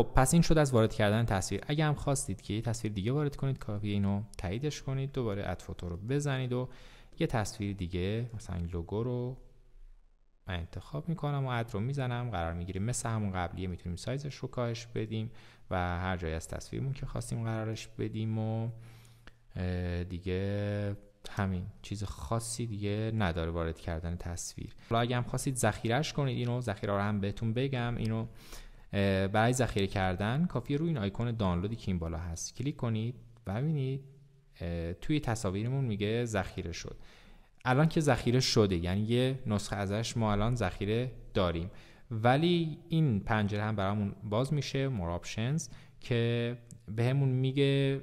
خب پس این شد از وارد کردن تصویر اگر هم خواستید که یه تصویر دیگه وارد کنید کافی اینو تاییدش کنید دوباره اد فوتو رو بزنید و یه تصویر دیگه مثلا لوگو رو من انتخاب میکنم و اد رو میزنم قرار میگیریم مثل همون قبلیه میتونیم سایزش رو کاهش بدیم و هر جایی از تصویرمون که خواستیم قرارش بدیم و دیگه همین چیز خاصی دیگه نداره وارد کردن تصویر حالا اگه هم خواستید ذخیرش کنید اینو ذخیره رو هم بهتون بگم اینو برای ذخیره کردن کافی روی این آیکون دانلودی که این بالا هست کلیک کنید و ببینید توی تصاویرمون میگه ذخیره شد الان که ذخیره شده یعنی یه نسخه ازش ما الان ذخیره داریم ولی این پنجره هم برامون باز میشه آپشنز که بهمون به میگه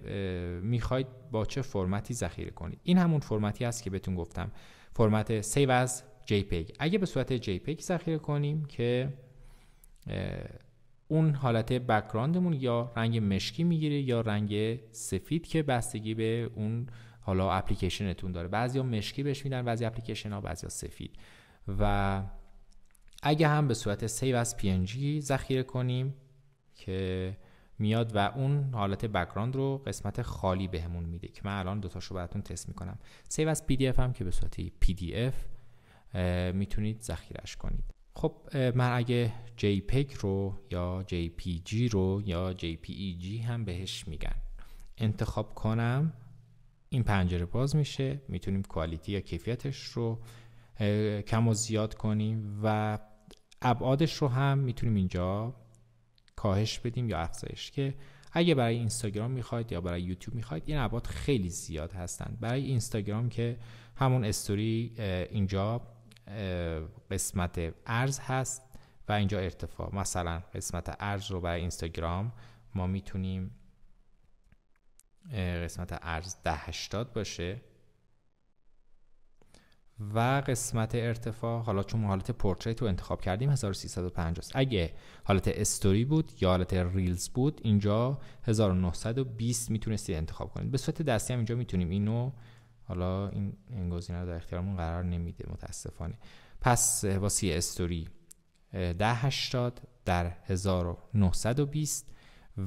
میخواید با چه فرمتی ذخیره کنید این همون فرمتی است که بهتون گفتم فرمت سیو از JPEG اگه به صورت JPEG ذخیره کنیم که اون حالت بکراندمون یا رنگ مشکی میگیره یا رنگ سفید که بستگی به اون حالا اپلیکیشنتون داره بعضیا مشکی بهش میدن بعضی اپلیکیشن ها بعضیا سفید و اگه هم به صورت سیو از PNG ذخیره کنیم که میاد و اون حالت بکراند رو قسمت خالی بهمون میده که من الان شو براتون تست میکنم سیو از PDF هم که به صورت PDF میتونید ذخیرش کنید خب من اگه JPEG رو یا JPG رو یا JPEG هم بهش میگن انتخاب کنم این پنجره باز میشه میتونیم کوالیتی یا کیفیتش رو کم و زیاد کنیم و ابعادش رو هم میتونیم اینجا کاهش بدیم یا افزایش که اگه برای اینستاگرام میخواید یا برای یوتیوب میخواید این ابعاد خیلی زیاد هستند برای اینستاگرام که همون استوری اینجا قسمت ارز هست و اینجا ارتفاع مثلا قسمت ارز رو برای اینستاگرام ما میتونیم قسمت ارز 1080 باشه و قسمت ارتفاع حالا چون حالت پورتریت رو انتخاب کردیم 1350 است اگه حالت استوری بود یا حالت ریلز بود اینجا 1920 میتونستید انتخاب کنید به صورت دستی هم اینجا میتونیم اینو حالا این این گزینه رو در اختیارمون قرار نمیده متاسفانه پس با سی استوری 1080 در 1920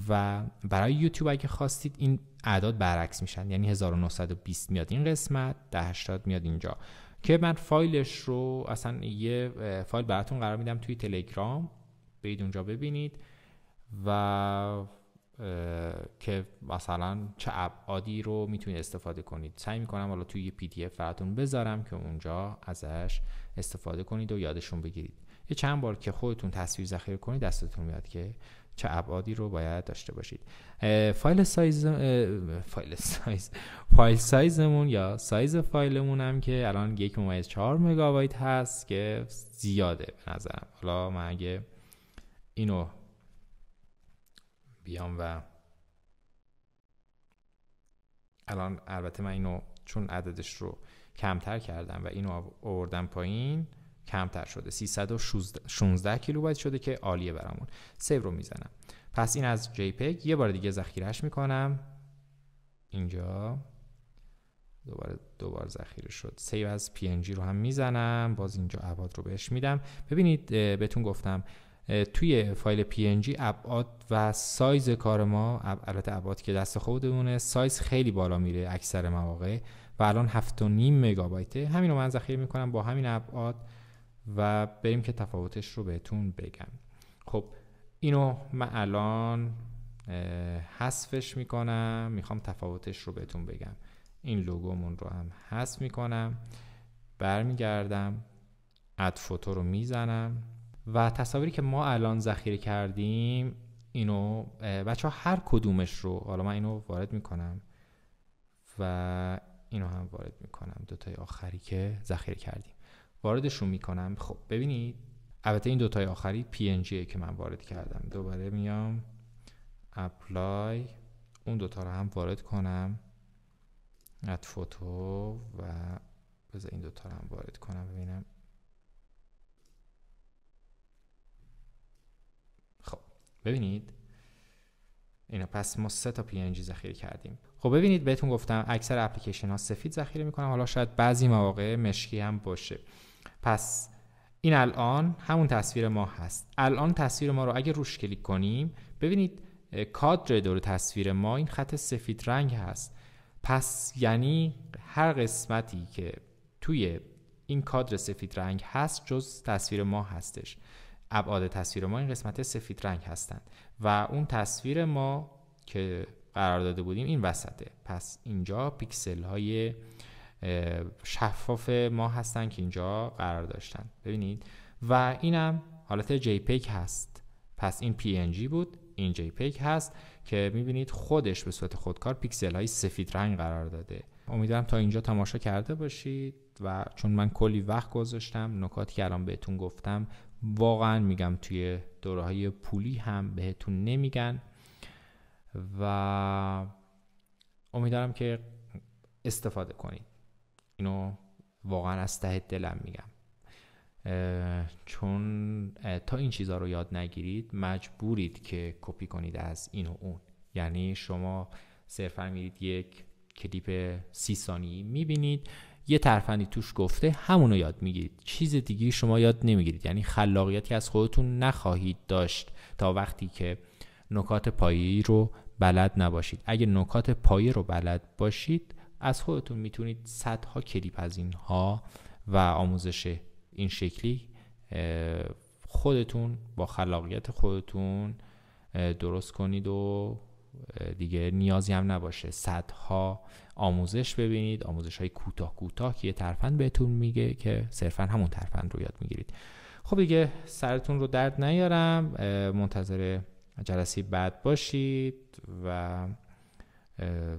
و برای یوتیوب اگه خواستید این اعداد برعکس میشن یعنی 1920 میاد این قسمت 1080 میاد اینجا که من فایلش رو اصلا یه فایل براتون قرار میدم توی تلگرام برید اونجا ببینید و که مثلا چه ابعادی رو میتونید استفاده کنید سعی میکنم حالا توی یه پی دی اف بذارم که اونجا ازش استفاده کنید و یادشون بگیرید یه چند بار که خودتون تصویر ذخیره کنید دستتون میاد که چه ابعادی رو باید داشته باشید فایل سایز فایل سایز فایل سایزمون یا سایز فایلمون هم که الان یک ممیز چهار مگابایت هست که زیاده به نظرم حالا من اگه اینو بیام و الان البته من اینو چون عددش رو کمتر کردم و اینو آوردم پایین کمتر شده 316 کیلوبایت شده که عالیه برامون سیو رو میزنم پس این از JPEG یه بار دیگه ذخیرهش میکنم اینجا دوباره دوبار ذخیره شد سیو از PNG رو هم میزنم باز اینجا عباد رو بهش میدم ببینید بهتون گفتم توی فایل png ابعاد و سایز کار ما البته ابعاد که دست خودمونه سایز خیلی بالا میره اکثر مواقع و الان 7.5 مگابایته همین رو من ذخیره میکنم با همین ابعاد و بریم که تفاوتش رو بهتون بگم خب اینو من الان حذفش میکنم میخوام تفاوتش رو بهتون بگم این لوگومون رو هم حذف میکنم برمیگردم اد فوتو رو میزنم و تصاویری که ما الان ذخیره کردیم اینو بچه ها هر کدومش رو حالا من اینو وارد میکنم و اینو هم وارد میکنم دوتای آخری که ذخیره کردیم واردشون میکنم خب ببینید البته این دوتای آخری PNG که من وارد کردم دوباره میام اپلای اون دوتا رو هم وارد کنم ات فوتو و بذار این دوتا رو هم وارد کنم ببینم ببینید اینا پس ما سه تا PNG ذخیره کردیم خب ببینید بهتون گفتم اکثر اپلیکیشن ها سفید ذخیره میکنم حالا شاید بعضی مواقع مشکی هم باشه پس این الان همون تصویر ما هست الان تصویر ما رو اگه روش کلیک کنیم ببینید کادر دور تصویر ما این خط سفید رنگ هست پس یعنی هر قسمتی که توی این کادر سفید رنگ هست جز تصویر ما هستش ابعاد تصویر ما این قسمت سفید رنگ هستند و اون تصویر ما که قرار داده بودیم این وسطه پس اینجا پیکسل های شفاف ما هستند که اینجا قرار داشتن ببینید و اینم حالت جی پیک هست پس این PNG بود این جی پیک هست که میبینید خودش به صورت خودکار پیکسل های سفید رنگ قرار داده امیدوارم تا اینجا تماشا کرده باشید و چون من کلی وقت گذاشتم نکاتی که الان بهتون گفتم واقعا میگم توی دوره های پولی هم بهتون نمیگن و امیدوارم که استفاده کنید اینو واقعا از ته دلم میگم چون تا این چیزها رو یاد نگیرید مجبورید که کپی کنید از این و اون یعنی شما صرفا میرید یک کلیپ سی ثانی میبینید یه ترفندی توش گفته همونو یاد میگیرید چیز دیگه شما یاد نمیگیرید یعنی خلاقیتی از خودتون نخواهید داشت تا وقتی که نکات پایی رو بلد نباشید اگه نکات پایه رو بلد باشید از خودتون میتونید صدها کلیپ از اینها و آموزش این شکلی خودتون با خلاقیت خودتون درست کنید و دیگه نیازی هم نباشه صدها آموزش ببینید آموزش های کوتاه کوتاه که یه ترفند بهتون میگه که صرفا همون ترفند رو یاد میگیرید خب دیگه سرتون رو درد نیارم منتظر جلسه بعد باشید و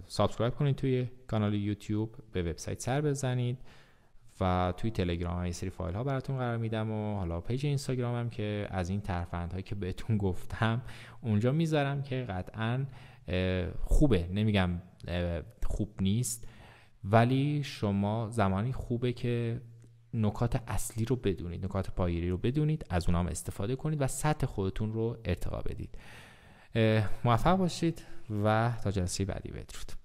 سابسکرایب کنید توی کانال یوتیوب به وبسایت سر بزنید و توی تلگرام هم یه سری فایل ها براتون قرار میدم و حالا پیج اینستاگرامم که از این هایی که بهتون گفتم اونجا میذارم که قطعا خوبه نمیگم خوب نیست ولی شما زمانی خوبه که نکات اصلی رو بدونید نکات پایری رو بدونید از اونام استفاده کنید و سطح خودتون رو ارتقا بدید موفق باشید و تا جلسه بعدی بدرود